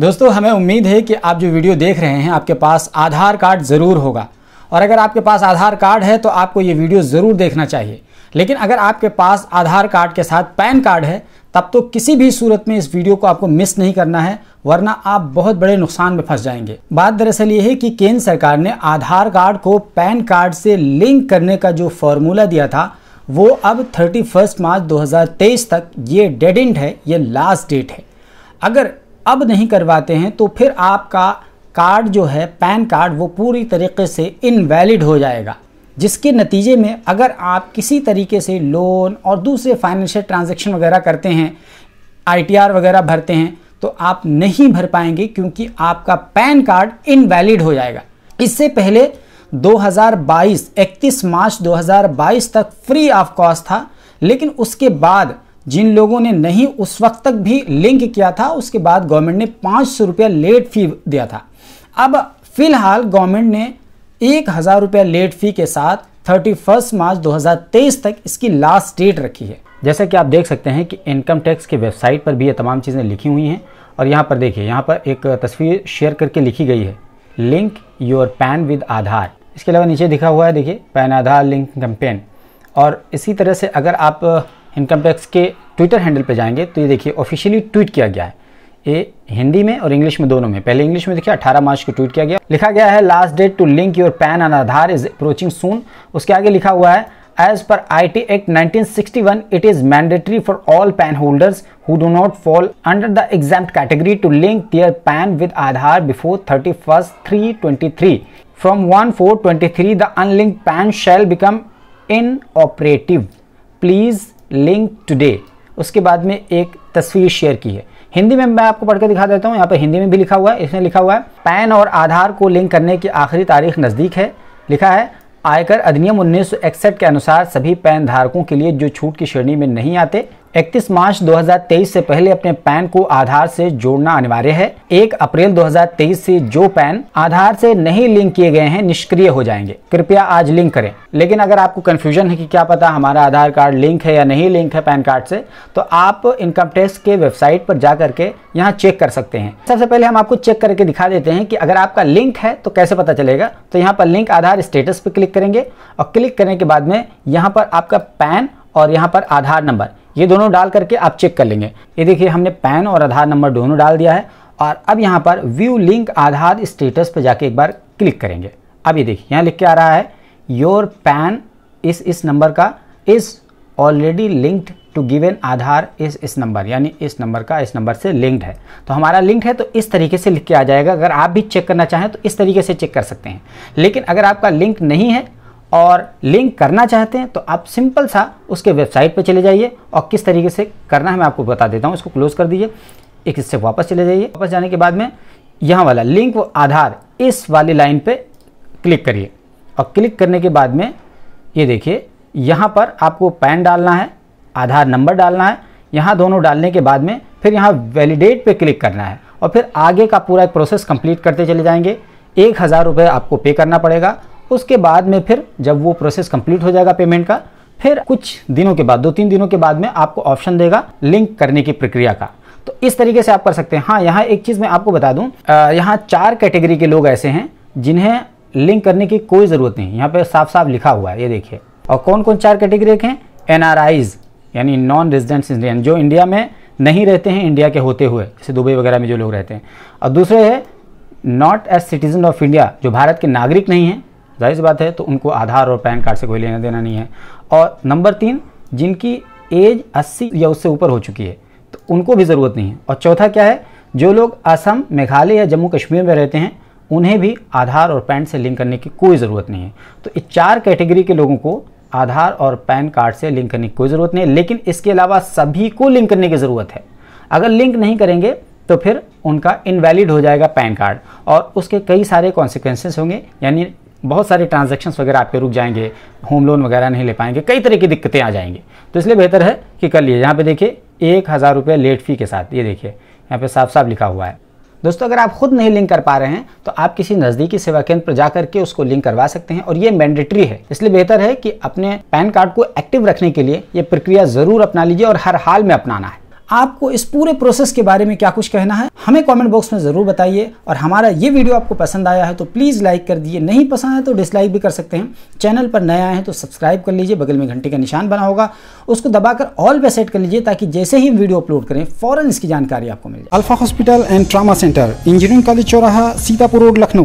दोस्तों हमें उम्मीद है कि आप जो वीडियो देख रहे हैं आपके पास आधार कार्ड ज़रूर होगा और अगर आपके पास आधार कार्ड है तो आपको ये वीडियो ज़रूर देखना चाहिए लेकिन अगर आपके पास आधार कार्ड के साथ पैन कार्ड है तब तो किसी भी सूरत में इस वीडियो को आपको मिस नहीं करना है वरना आप बहुत बड़े नुकसान में फंस जाएंगे बात दरअसल ये है कि केंद्र सरकार ने आधार कार्ड को पैन कार्ड से लिंक करने का जो फॉर्मूला दिया था वो अब थर्टी फर्स्ट मार्च दो तक ये डेड इंड है ये लास्ट डेट है अगर अब नहीं करवाते हैं तो फिर आपका कार्ड जो है पैन कार्ड वो पूरी तरीके से इनवैलिड हो जाएगा जिसके नतीजे में अगर आप किसी तरीके से लोन और दूसरे फाइनेंशियल ट्रांजेक्शन वगैरह करते हैं आई वगैरह भरते हैं तो आप नहीं भर पाएंगे क्योंकि आपका पैन कार्ड इनवैलिड हो जाएगा इससे पहले 2022 31 मार्च 2022 तक फ्री ऑफ कॉस्ट था लेकिन उसके बाद जिन लोगों ने नहीं उस वक्त तक भी लिंक किया था उसके बाद गवर्नमेंट ने पाँच सौ रुपया लेट फी दिया था अब फिलहाल गवर्नमेंट ने एक हज़ार रुपया लेट फी के साथ थर्टी फर्स्ट मार्च 2023 तक इसकी लास्ट डेट रखी है जैसे कि आप देख सकते हैं कि इनकम टैक्स की वेबसाइट पर भी ये तमाम चीज़ें लिखी हुई हैं और यहाँ पर देखिए यहाँ पर एक तस्वीर शेयर करके लिखी गई है link your PAN with Aadhaar इसके अलावा नीचे दिखा हुआ है देखिए पैन आधार लिंक कैंपेन और इसी तरह से अगर आप इनकम टैक्स के ट्विटर हैंडल पर जाएंगे तो ये देखिए ऑफिशियली ट्वीट किया गया है ये हिंदी में और इंग्लिश में दोनों में पहले इंग्लिश में देखिए 18 मार्च को ट्वीट किया गया लिखा गया है last date to link your PAN and Aadhaar is approaching soon उसके आगे लिखा हुआ है as per I T act 1961 it is mandatory for all PAN holders who do not fall under the exempt category to link their PAN with Aadhaar before thirty first three twenty three from one four twenty three the unlink PAN shall become inoperative please link today उसके बाद में एक तस्वीर share की है हिंदी में मैं आपको पढ़कर दिखा देता हूँ यहाँ पर हिंदी में भी लिखा हुआ है इसमें लिखा हुआ है पैन और आधार को लिंक करने की आखिरी तारीख नज़दीक है लिखा है आयकर अधिनियम उन्नीस के अनुसार सभी पैन धारकों के लिए जो छूट की श्रेणी में नहीं आते 31 मार्च 2023 से पहले अपने पैन को आधार से जोड़ना अनिवार्य है 1 अप्रैल 2023 से जो पैन आधार से नहीं लिंक किए गए हैं निष्क्रिय हो जाएंगे कृपया आज लिंक करें लेकिन अगर आपको कंफ्यूजन है कि क्या पता हमारा आधार कार्ड लिंक है या नहीं लिंक है पैन कार्ड से तो आप इनकम टैक्स के वेबसाइट पर जा करके यहाँ चेक कर सकते हैं सबसे पहले हम आपको चेक करके दिखा देते हैं कि अगर आपका लिंक है तो कैसे पता चलेगा तो यहाँ पर लिंक आधार स्टेटस पर क्लिक करेंगे और क्लिक करने के बाद में यहाँ पर आपका पैन और यहाँ पर आधार नंबर ये दोनों डाल करके आप चेक कर लेंगे ये देखिए हमने पैन और आधार नंबर दोनों डाल दिया है और अब यहाँ पर व्यू लिंक आधार स्टेटस पर जाके एक बार क्लिक करेंगे अब ये देखिए यहाँ लिख के आ रहा है योर पैन इस इस नंबर का is already linked to give an Aadhaar इस इस नंबर यानी इस नंबर का इस नंबर से लिंक्ड है तो हमारा लिंक है तो इस तरीके से लिख के आ जाएगा अगर आप भी चेक करना चाहें तो इस तरीके से चेक कर सकते हैं लेकिन अगर आपका लिंक नहीं है और लिंक करना चाहते हैं तो आप सिंपल सा उसके वेबसाइट पर चले जाइए और किस तरीके से करना है मैं आपको बता देता हूँ इसको क्लोज कर दीजिए एक इससे वापस चले जाइए वापस जाने के बाद में यहाँ वाला लिंक व आधार इस वाली लाइन पे क्लिक करिए और क्लिक करने के बाद में ये देखिए यहाँ पर आपको पैन डालना है आधार नंबर डालना है यहाँ दोनों डालने के बाद में फिर यहाँ वैलिडेट पे क्लिक करना है और फिर आगे का पूरा प्रोसेस कंप्लीट करते चले जाएंगे एक हज़ार रुपये आपको पे करना पड़ेगा उसके बाद में फिर जब वो प्रोसेस कंप्लीट हो जाएगा पेमेंट का फिर कुछ दिनों के बाद दो तीन दिनों के बाद में आपको ऑप्शन देगा लिंक करने की प्रक्रिया का तो इस तरीके से आप कर सकते हैं हाँ यहाँ एक चीज़ मैं आपको बता दूँ यहाँ चार कैटेगरी के लोग ऐसे हैं जिन्हें लिंक करने की कोई ज़रूरत नहीं यहाँ पर साफ साफ लिखा हुआ है ये देखिए और कौन कौन चार कैटेगरी के हैं एन यानी नॉन रेजिडेंट इंडियन जो इंडिया में नहीं रहते हैं इंडिया के होते हुए जैसे दुबई वगैरह में जो लोग रहते हैं और दूसरे है not as citizen of India जो भारत के नागरिक नहीं हैं जाहिर बात है तो उनको आधार और पैन कार्ड से कोई लेना देना नहीं है और नंबर तीन जिनकी एज 80 या उससे ऊपर हो चुकी है तो उनको भी ज़रूरत नहीं है और चौथा क्या है जो लोग असम मेघालय या जम्मू कश्मीर में रहते हैं उन्हें भी आधार और पैन से लिंक करने की कोई ज़रूरत नहीं है तो इस चार कैटेगरी के लोगों को आधार और पैन कार्ड से लिंक करने की कोई ज़रूरत नहीं है लेकिन इसके अलावा सभी को लिंक करने की ज़रूरत है अगर लिंक नहीं करेंगे तो फिर उनका इनवैलिड हो जाएगा पैन कार्ड और उसके कई सारे कॉन्सिक्वेंसेस होंगे यानी बहुत सारे ट्रांजेक्शन वगैरह आपके रुक जाएंगे होम लोन वगैरह नहीं ले पाएंगे कई तरह की दिक्कतें आ जाएंगी तो इसलिए बेहतर है कि कर लिए यहाँ पे देखिए एक हज़ार रुपये लेट फी के साथ ये देखिए यहाँ पे साफ साफ लिखा हुआ है दोस्तों अगर आप खुद नहीं लिंक कर पा रहे हैं तो आप किसी नज़दीकी सेवा केंद्र पर जा करके उसको लिंक करवा सकते हैं और ये मैंडेटरी है इसलिए बेहतर है कि अपने पैन कार्ड को एक्टिव रखने के लिए ये प्रक्रिया ज़रूर अपना लीजिए और हर हाल में अपनाना है आपको इस पूरे प्रोसेस के बारे में क्या कुछ कहना है हमें कमेंट बॉक्स में ज़रूर बताइए और हमारा ये वीडियो आपको पसंद आया है तो प्लीज़ लाइक कर दीजिए नहीं पसंद है तो डिसलाइक भी कर सकते हैं चैनल पर नया आए तो सब्सक्राइब कर लीजिए बगल में घंटे का निशान बना होगा उसको दबाकर ऑल पे सेट कर लीजिए ताकि जैसे ही वीडियो अपलोड करें फ़ौरन इसकी जानकारी आपको मिल जाए alpha hospital and trauma centre engineering college चौराहा सीतापुर रोड लखनऊ